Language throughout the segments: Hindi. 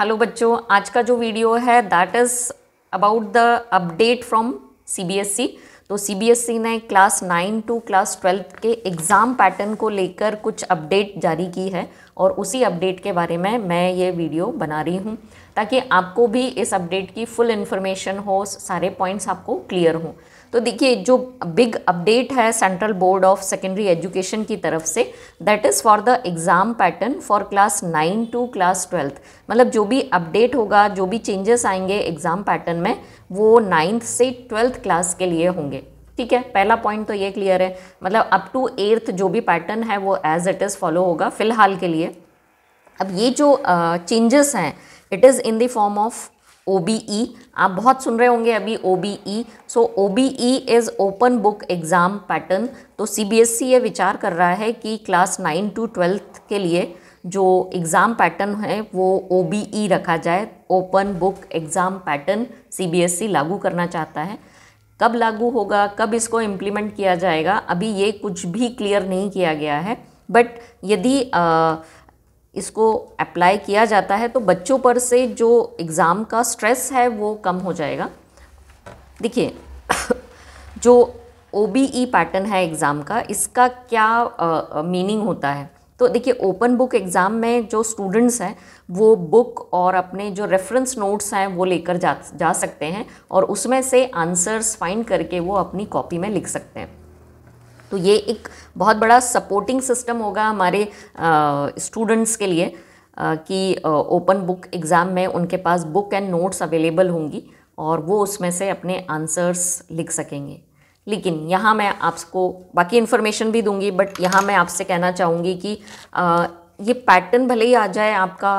हेलो बच्चों आज का जो वीडियो है that is about the update from CBSE तो सीबीएसई e ने class nine to class twelfth के एग्ज़ाम पैटर्न को लेकर कुछ अपडेट जारी की है और उसी अपडेट के बारे में मैं ये वीडियो बना रही हूँ ताकि आपको भी इस अपडेट की फुल इन्फॉर्मेशन हो सारे पॉइंट्स आपको क्लियर हों तो देखिए जो बिग अपडेट है central board of secondary education की तरफ से that is for the exam pattern for class nine to class twelfth मतलब जो भी अपडेट होगा जो भी चेंजेस आएंगे एग्ज़ाम पैटर्न में वो नाइन्थ से ट्वेल्थ क्लास के लिए होंगे ठीक है पहला पॉइंट तो ये क्लियर है मतलब अप टू एर्थ जो भी पैटर्न है वो एज इट इज़ फॉलो होगा फिलहाल के लिए अब ये जो चेंजेस हैं it is in the form of O B E आप बहुत सुन रहे होंगे अभी O B E so O B E is open book exam pattern तो सी बी एस ई ये विचार कर रहा है कि क्लास नाइन टू ट्वेल्थ के लिए जो एग्ज़ाम पैटर्न है वो ओ बी ई रखा जाए open book exam pattern C B S E लागू करना चाहता है कब लागू होगा कब इसको इम्प्लीमेंट किया जाएगा अभी ये कुछ भी क्लियर नहीं किया गया है बट यदि uh, इसको अप्लाई किया जाता है तो बच्चों पर से जो एग्ज़ाम का स्ट्रेस है वो कम हो जाएगा देखिए जो ओ पैटर्न e है एग्ज़ाम का इसका क्या मीनिंग होता है तो देखिए ओपन बुक एग्ज़ाम में जो स्टूडेंट्स हैं वो बुक और अपने जो रेफरेंस नोट्स हैं वो लेकर जा जा सकते हैं और उसमें से आंसर्स फाइंड करके वो अपनी कॉपी में लिख सकते हैं तो ये एक बहुत बड़ा सपोर्टिंग सिस्टम होगा हमारे स्टूडेंट्स के लिए आ, कि ओपन बुक एग्ज़ाम में उनके पास बुक एंड नोट्स अवेलेबल होंगी और वो उसमें से अपने आंसर्स लिख सकेंगे लेकिन यहाँ मैं आपको बाकी इन्फॉर्मेशन भी दूंगी बट यहाँ मैं आपसे कहना चाहूँगी कि आ, ये पैटर्न भले ही आ जाए आपका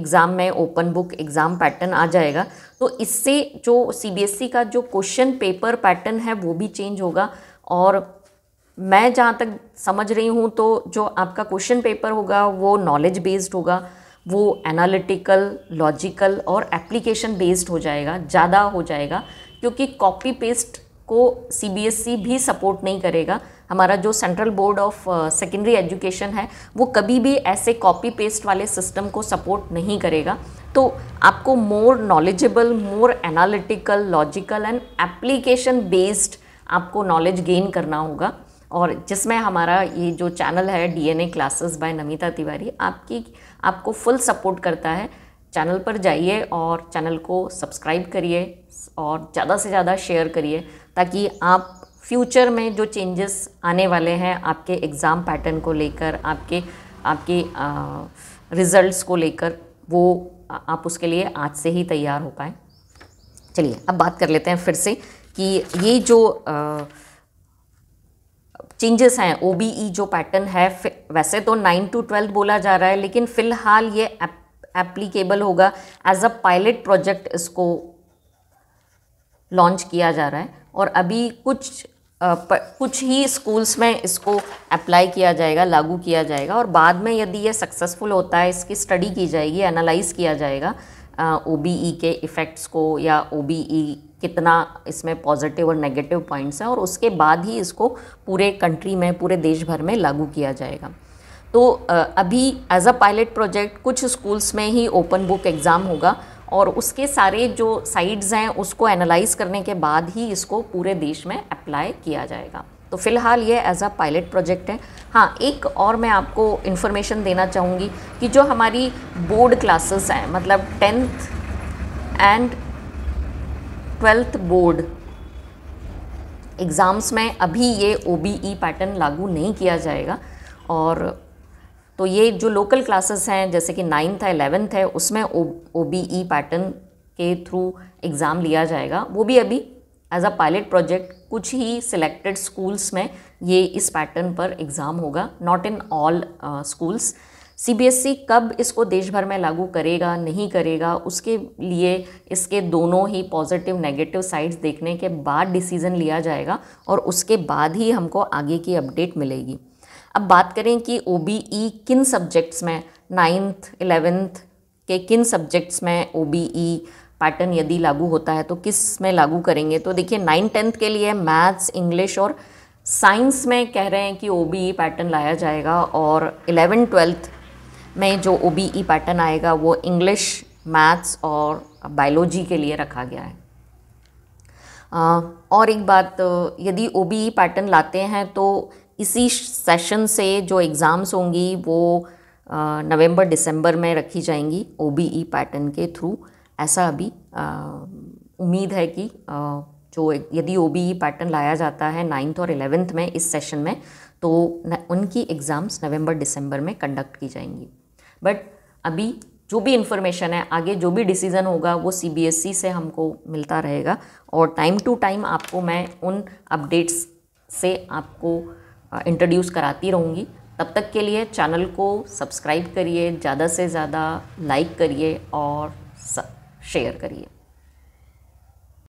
एग्ज़ाम में ओपन बुक एग्ज़ाम पैटर्न आ जाएगा तो इससे जो सीबीएसई e का जो क्वेश्चन पेपर पैटर्न है वो भी चेंज होगा और मैं जहाँ तक समझ रही हूँ तो जो आपका क्वेश्चन पेपर होगा वो नॉलेज बेस्ड होगा वो एनालिटिकल लॉजिकल और एप्लीकेशन बेस्ड हो जाएगा ज़्यादा हो जाएगा क्योंकि कॉपी पेस्ट को सीबीएसई e भी सपोर्ट नहीं करेगा हमारा जो central board of secondary education है वो कभी भी ऐसे कॉपी पेस्ट वाले सिस्टम को सपोर्ट नहीं करेगा तो आपको more knowledgeable more analytical logical and application based आपको नॉलेज गेन करना होगा और जिसमें हमारा ये जो चैनल है DNA classes by Namita Tiwari आपकी आपको फुल सपोर्ट करता है चैनल पर जाइए और चैनल को सब्सक्राइब करिए और ज़्यादा से ज़्यादा शेयर करिए ताकि आप फ्यूचर में जो चेंजेस आने वाले हैं आपके एग्ज़ाम पैटर्न को लेकर आपके आपके रिज़ल्ट्स को लेकर वो आप उसके लिए आज से ही तैयार हो पाएँ चलिए अब बात कर लेते हैं फिर से कि ये जो आ, चेंजेस हैं ओ e जो पैटर्न है वैसे तो नाइन टू ट्वेल्थ बोला जा रहा है लेकिन फ़िलहाल ये एप्लीकेबल होगा एज अ पायलट प्रोजेक्ट इसको लॉन्च किया जा रहा है और अभी कुछ आ, प, कुछ ही स्कूल्स में इसको अप्लाई किया जाएगा लागू किया जाएगा और बाद में यदि ये सक्सेसफुल होता है इसकी स्टडी की जाएगी एनालाइज किया जाएगा ओ e के इफ़ेक्ट्स को या ओ कितना इसमें पॉजिटिव और नेगेटिव पॉइंट्स हैं और उसके बाद ही इसको पूरे कंट्री में पूरे देश भर में लागू किया जाएगा तो अभी एज अ पायलट प्रोजेक्ट कुछ स्कूल्स में ही ओपन बुक एग्ज़ाम होगा और उसके सारे जो साइड्स हैं उसको एनालाइज करने के बाद ही इसको पूरे देश में अप्लाई किया जाएगा तो फिलहाल ये एज अ पायलट प्रोजेक्ट है हाँ एक और मैं आपको इन्फॉर्मेशन देना चाहूँगी कि जो हमारी बोर्ड क्लासेस हैं मतलब tenth and twelfth board exams में अभी ये ओ पैटर्न e लागू नहीं किया जाएगा और तो ये जो लोकल क्लासेस हैं जैसे कि नाइन्थ है एलेवेंथ है उसमें ओ पैटर्न e के थ्रू एग्ज़ाम लिया जाएगा वो भी अभी एज अ पायलट प्रोजेक्ट कुछ ही सिलेक्टेड स्कूल्स में ये इस पैटर्न पर एग्ज़ाम होगा not in all schools CBSE e कब इसको देश भर में लागू करेगा नहीं करेगा उसके लिए इसके दोनों ही पॉजिटिव नेगेटिव साइड्स देखने के बाद डिसीज़न लिया जाएगा और उसके बाद ही हमको आगे की अपडेट मिलेगी अब बात करें कि ओ e किन सब्जेक्ट्स में नाइन्थ एलेवेंथ के किन सब्जेक्ट्स में ओ पैटर्न e यदि लागू होता है तो किस में लागू करेंगे तो देखिए नाइन टेंथ के लिए मैथ्स इंग्लिश और साइंस में कह रहे हैं कि ओ पैटर्न लाया जाएगा और इलेवन ट्वेल्थ में जो ओ बी ई पैटर्न आएगा वो इंग्लिश मैथ्स और बायोलॉजी के लिए रखा गया है आ, और एक बात यदि ओ बी ई पैटर्न लाते हैं तो इसी सेशन से जो एग्ज़ाम्स होंगी वो नवंबर दिसंबर में रखी जाएंगी ओ बी ई पैटर्न के थ्रू ऐसा अभी उम्मीद है कि आ, जो यदि ओ बी ई पैटर्न लाया जाता है नाइन्थ और एलेवेंथ में इस सेशन में तो उनकी एग्ज़ाम्स नवंबर दिसंबर में कंडक्ट की जाएंगी बट अभी जो भी इन्फॉर्मेशन है आगे जो भी डिसीज़न होगा वो सी e से हमको मिलता रहेगा और टाइम टू टाइम आपको मैं उन अपडेट्स से आपको इंट्रोड्यूस कराती रहूँगी तब तक के लिए चैनल को सब्सक्राइब करिए ज़्यादा से ज़्यादा लाइक करिए और शेयर करिए